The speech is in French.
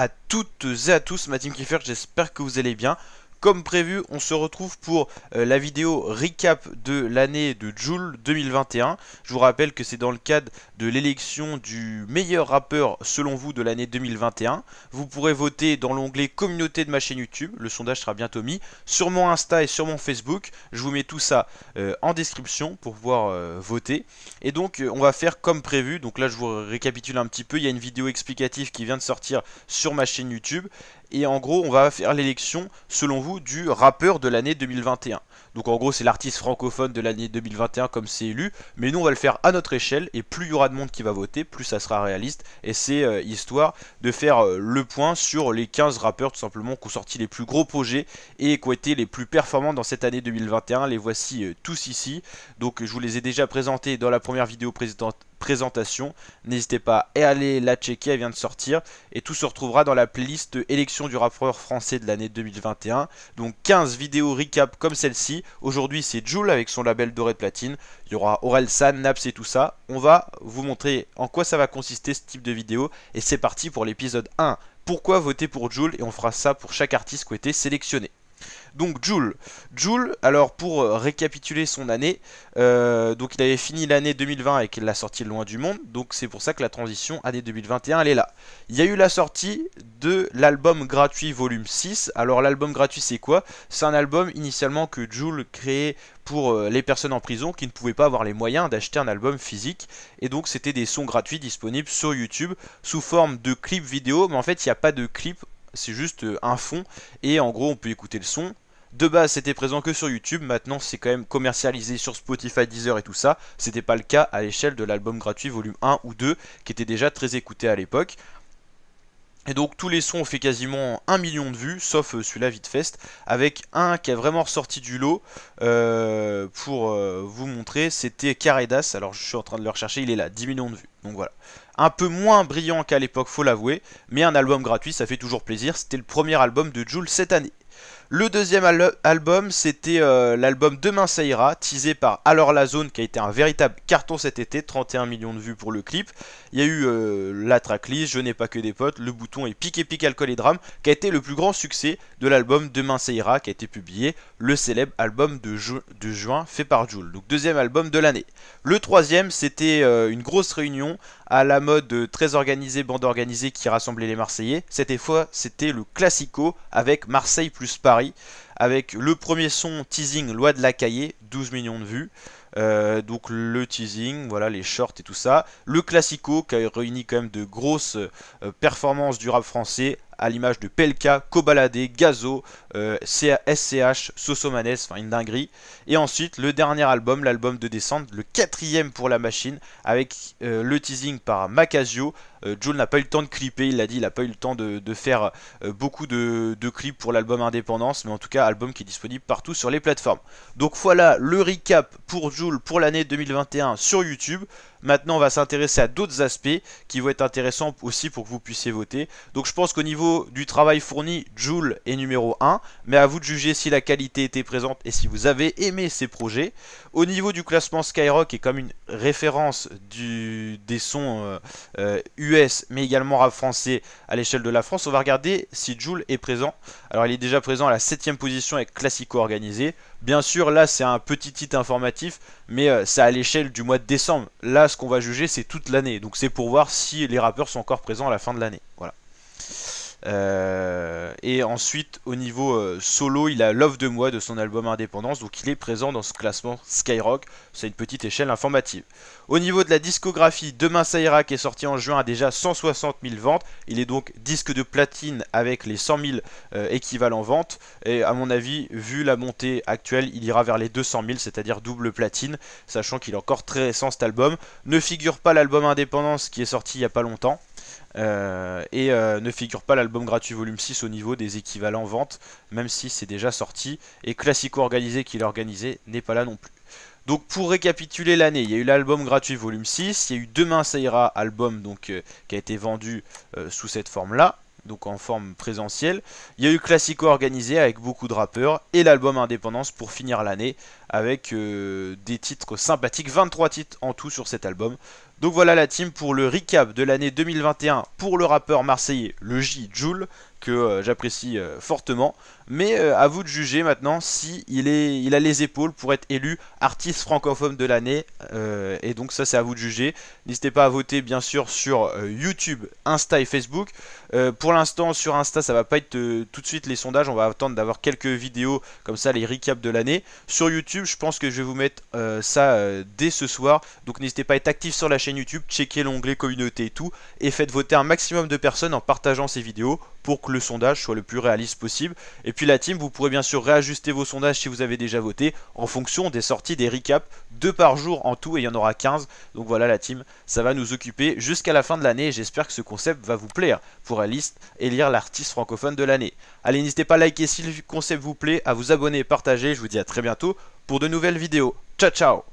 à toutes et à tous, ma team Kiefer, j'espère que vous allez bien. Comme prévu, on se retrouve pour euh, la vidéo recap de l'année de Joule 2021. Je vous rappelle que c'est dans le cadre de l'élection du meilleur rappeur selon vous de l'année 2021. Vous pourrez voter dans l'onglet communauté de ma chaîne YouTube. Le sondage sera bientôt mis sur mon Insta et sur mon Facebook. Je vous mets tout ça euh, en description pour pouvoir euh, voter. Et donc, on va faire comme prévu. Donc là, je vous récapitule un petit peu. Il y a une vidéo explicative qui vient de sortir sur ma chaîne YouTube et en gros on va faire l'élection selon vous du rappeur de l'année 2021. Donc en gros c'est l'artiste francophone de l'année 2021 comme c'est élu, mais nous on va le faire à notre échelle et plus il y aura de monde qui va voter, plus ça sera réaliste et c'est euh, histoire de faire euh, le point sur les 15 rappeurs tout simplement qui ont sorti les plus gros projets et qui ont été les plus performants dans cette année 2021. Les voici euh, tous ici. Donc je vous les ai déjà présentés dans la première vidéo présidentielle présentation. N'hésitez pas à aller la checker, elle vient de sortir. Et tout se retrouvera dans la playlist élection du rappeur français de l'année 2021. Donc 15 vidéos recap comme celle-ci. Aujourd'hui c'est Joule avec son label doré de platine. Il y aura Aurel San, Naps et tout ça. On va vous montrer en quoi ça va consister ce type de vidéo. Et c'est parti pour l'épisode 1. Pourquoi voter pour Joule Et on fera ça pour chaque artiste qui a été sélectionné. Donc Joule, Joule, alors pour euh, récapituler son année, euh, donc il avait fini l'année 2020 avec la sortie Loin du Monde, donc c'est pour ça que la transition année 2021 elle est là. Il y a eu la sortie de l'album gratuit volume 6, alors l'album gratuit c'est quoi C'est un album initialement que Joule créait pour euh, les personnes en prison qui ne pouvaient pas avoir les moyens d'acheter un album physique. Et donc c'était des sons gratuits disponibles sur YouTube sous forme de clips vidéo, mais en fait il n'y a pas de clip c'est juste euh, un fond, et en gros on peut écouter le son. De base c'était présent que sur YouTube, maintenant c'est quand même commercialisé sur Spotify, Deezer et tout ça. C'était pas le cas à l'échelle de l'album gratuit volume 1 ou 2, qui était déjà très écouté à l'époque. Et donc tous les sons ont fait quasiment 1 million de vues, sauf euh, celui-là Fest, avec un qui a vraiment ressorti du lot euh, pour euh, vous montrer, c'était Caredas, alors je suis en train de le rechercher, il est là, 10 millions de vues, donc voilà. Un peu moins brillant qu'à l'époque, faut l'avouer, mais un album gratuit, ça fait toujours plaisir, c'était le premier album de Jules cette année. Le deuxième album, c'était euh, l'album Demain ça ira, teasé par Alors la Zone, qui a été un véritable carton cet été, 31 millions de vues pour le clip. Il y a eu euh, la tracklist, Je n'ai pas que des potes, Le Bouton et Pique et Pique Alcool et Drame, qui a été le plus grand succès de l'album Demain ça ira, qui a été publié, le célèbre album de, juin fait par Jules. Donc deuxième album de l'année. Le troisième, c'était euh, une grosse réunion à la mode très organisée, bande organisée qui rassemblait les Marseillais. Cette fois, c'était le Classico avec Marseille plus Paris avec le premier son teasing Loi de la cahier 12 millions de vues. Euh, donc le teasing, voilà les shorts et tout ça. Le classico qui a réuni quand même de grosses euh, performances du rap français à l'image de Pelka, Kobalade, Gazo, SCH, euh, Sosomanes, enfin une dinguerie. Et ensuite, le dernier album, l'album de descente, le quatrième pour la machine, avec euh, le teasing par Macasio. Euh, n'a pas eu le temps de clipper, il l'a dit, il n'a pas eu le temps de, faire euh, beaucoup de, clips pour l'album Indépendance, mais en tout cas, album qui est disponible partout sur les plateformes. Donc voilà le recap pour Joule pour l'année 2021 sur YouTube. Maintenant, on va s'intéresser à d'autres aspects qui vont être intéressants aussi pour que vous puissiez voter. Donc je pense qu'au niveau du travail fourni, Joule est numéro 1, mais à vous de juger si la qualité était présente et si vous avez aimé ces projets. Au niveau du classement, Skyrock est comme une référence des sons US, euh, euh, mais également rap français à l'échelle de la France. On va regarder si Joule est présent alors il est déjà présent à la 7ème position avec Classico organisé. Bien sûr, là c'est un petit titre informatif, mais euh, c'est à l'échelle du mois de décembre. Là, ce qu'on va juger, c'est toute l'année. Donc c'est pour voir si les rappeurs sont encore présents à la fin de l'année. Voilà. Euh, et ensuite, au niveau euh, solo, il a Love de moi de son album Indépendance, donc il est présent dans ce classement Skyrock. C'est une petite échelle informative. Au niveau de la discographie, Demain ça ira, qui est sorti en juin, a déjà 160 000 ventes. Il est donc disque de platine avec les 100 000 euh, équivalents ventes. Et à mon avis, vu la montée actuelle, il ira vers les 200 000, c'est-à-dire double platine, sachant qu'il est encore très récent cet album. Ne figure pas l'album Indépendance qui est sorti il n'y a pas longtemps. Euh, et euh, ne figure pas l'album gratuit volume 6 au niveau des équivalents ventes, même si c'est déjà sorti, et Classico organisé qui l'a organisé n'est pas là non plus. Donc pour récapituler l'année, il y a eu l'album gratuit volume 6, il y a eu Demain ça ira, album donc, euh, qui a été vendu sous cette forme-là, donc en forme présentielle. Il y a eu Classico organisé avec beaucoup de rappeurs, et l'album Indépendance pour finir l'année, avec des titres sympathiques, 23 titres en tout sur cet album, donc voilà la team pour le recap de l'année 2021 pour le rappeur marseillais, le J Joule, que euh, j'apprécie euh, fortement. Mais euh, à vous de juger maintenant si il, est, il a les épaules pour être élu artiste francophone de l'année. Euh, et donc ça c'est à vous de juger. N'hésitez pas à voter bien sûr sur euh, YouTube, Insta et Facebook. pour l'instant sur Insta ça va pas être tout de suite les sondages. On va attendre d'avoir quelques vidéos comme ça les recaps de l'année. Sur YouTube je pense que je vais vous mettre ça dès ce soir. Donc n'hésitez pas à être actif sur la chaîne YouTube, checker l'onglet communauté et tout. Et faites voter un maximum de personnes en partageant ces vidéos pour que le sondage soit le plus réaliste possible. Et puis la team, vous pourrez bien sûr réajuster vos sondages si vous avez déjà voté en fonction des sorties des recaps, deux par jour en tout et il y en aura 15. Donc voilà la team, ça va nous occuper jusqu'à la fin de l'année et j'espère que ce concept va vous plaire pour et lire l'artiste francophone de l'année. Allez, n'hésitez pas à liker si le concept vous plaît, à vous abonner, partager. Je vous dis à très bientôt pour de nouvelles vidéos. Ciao ciao